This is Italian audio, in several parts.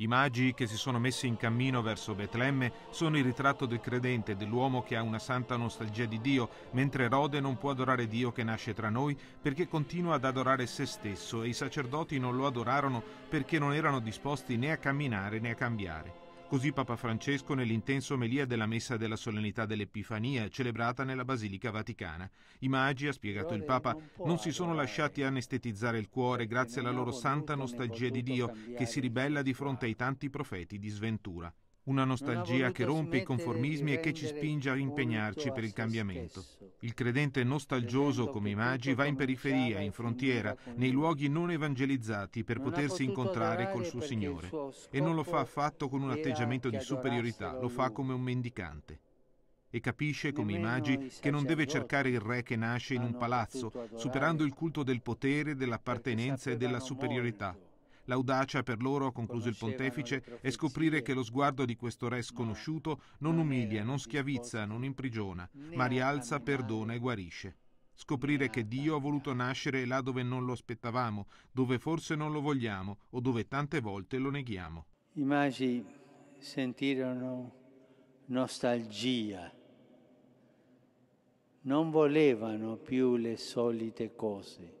I magi che si sono messi in cammino verso Betlemme sono il ritratto del credente, dell'uomo che ha una santa nostalgia di Dio, mentre Erode non può adorare Dio che nasce tra noi perché continua ad adorare se stesso e i sacerdoti non lo adorarono perché non erano disposti né a camminare né a cambiare. Così Papa Francesco nell'intenso omelia della messa della solennità dell'Epifania celebrata nella Basilica Vaticana. I magi, ha spiegato il Papa, non si sono lasciati anestetizzare il cuore grazie alla loro santa nostalgia di Dio che si ribella di fronte ai tanti profeti di sventura. Una nostalgia che rompe i conformismi e che ci spinge a impegnarci per il cambiamento. Il credente nostalgioso come i magi va in periferia, diciamo in frontiera, nei luoghi non evangelizzati per potersi incontrare col suo Signore e non lo fa affatto con un atteggiamento di superiorità, lo fa come un mendicante. E capisce, come i magi, che non deve cercare il re che nasce in un palazzo, superando il culto del potere, dell'appartenenza e della superiorità, L'audacia per loro, ha concluso il pontefice, è scoprire che lo sguardo di questo re sconosciuto non umilia, non schiavizza, non imprigiona, ma rialza, perdona e guarisce. Scoprire che Dio ha voluto nascere là dove non lo aspettavamo, dove forse non lo vogliamo o dove tante volte lo neghiamo. I magi sentirono nostalgia, non volevano più le solite cose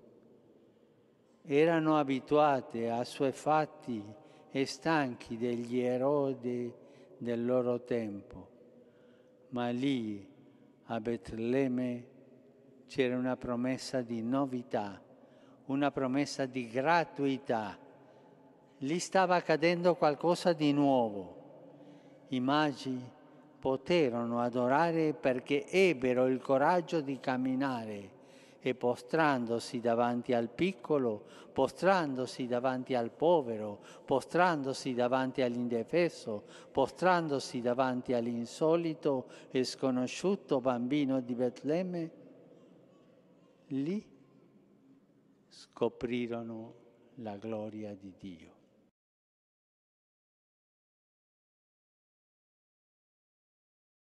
erano abituate a suoi fatti e stanchi degli erodi del loro tempo. Ma lì, a Betlemme, c'era una promessa di novità, una promessa di gratuità. Lì stava accadendo qualcosa di nuovo. I magi poterono adorare perché ebbero il coraggio di camminare e postrandosi davanti al piccolo, postrandosi davanti al povero, postrandosi davanti all'indefeso, postrandosi davanti all'insolito e sconosciuto bambino di Betlemme, lì scoprirono la gloria di Dio.